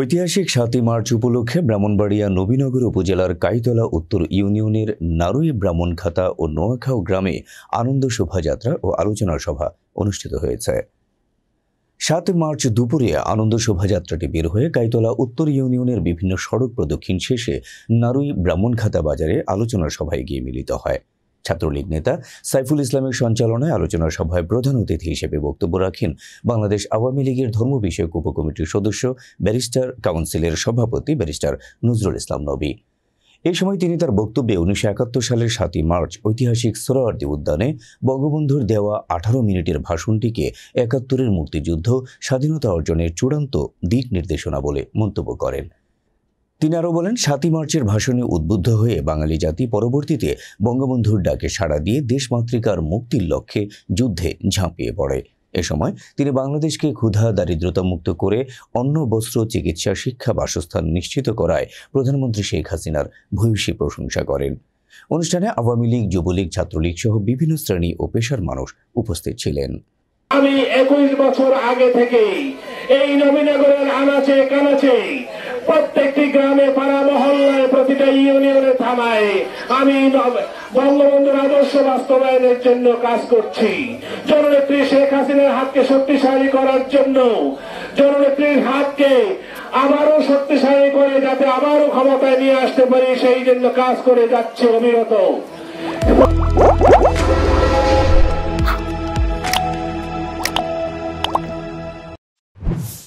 ঐতিহাসিক সাতই মার্চ উপলক্ষে ব্রাহ্মণবাড়িয়া নবীনগর উপজেলার কাইতলা উত্তর ইউনিয়নের নারুই ব্রাহ্মণখাতা ও নোয়াখাও গ্রামে আনন্দ শোভাযাত্রা ও আলোচনা সভা অনুষ্ঠিত হয়েছে সাত মার্চ দুপুরে আনন্দ শোভাযাত্রাটি বের হয়ে কাইতলা উত্তর ইউনিয়নের বিভিন্ন সড়ক প্রদক্ষিণ শেষে নারুই ব্রাহ্মণখাতা বাজারে আলোচনা সভায় গিয়ে মিলিত হয় ছাত্রলীগ নেতা সাইফুল ইসলামের সঞ্চালনায় আলোচনা সভায় প্রধান অতিথি হিসেবে বক্তব্য রাখেন বাংলাদেশ আওয়ামী লীগের ধর্ম বিষয়ক উপকমিটির সদস্য ব্যারিস্টার কাউন্সিলের সভাপতি ব্যারিস্টার নজরুল ইসলাম নবী এই সময় তিনি তার বক্তব্যে উনিশশো একাত্তর সালের সাতই মার্চ ঐতিহাসিক সোরাওয়ার্দি উদ্যানে বঙ্গবন্ধুর দেওয়া আঠারো মিনিটের ভাষণটিকে একাত্তরের মুক্তিযুদ্ধ স্বাধীনতা অর্জনের চূড়ান্ত দিক নির্দেশনা বলে মন্তব্য করেন তিনি আরও বলেন সাতই মার্চের ভাষণে উদ্বুদ্ধ হয়ে বাঙালি জাতি পরবর্তীতে বঙ্গবন্ধুর ডাকে সাড়া দিয়ে দেশমাতৃকার মুক্তির লক্ষ্যে যুদ্ধে ঝাঁপিয়ে পড়ে এ সময় তিনি বাংলাদেশকে ক্ষুধা দারিদ্রতা মুক্ত করে অন্ন বস্ত্র চিকিৎসা শিক্ষা বাসস্থান নিশ্চিত করায় প্রধানমন্ত্রী শেখ হাসিনার ভূয়সী প্রশংসা করেন অনুষ্ঠানে আওয়ামী লীগ যুবলীগ ছাত্রলীগ সহ বিভিন্ন শ্রেণী ও পেশার মানুষ উপস্থিত ছিলেন আমি একুশ বছর আগে থেকে এই নবীনগরের আনাচে কানাচে প্রত্যেকটি গ্রামে পাড়া মহল্লায় প্রতিটা ইউনিয়নে থামায় আমি বঙ্গবন্ধুর আদর্শ বাস্তবায়নের জন্য কাজ করছি জননেত্রী শেখ হাসিনার হাতকে শক্তিশালী করার জন্য জননেত্রীর হাতকে আবারও শক্তিশালী করে যাতে আবারও ক্ষমতায় নিয়ে আসতে পারি সেই জন্য কাজ করে যাচ্ছে অবিরত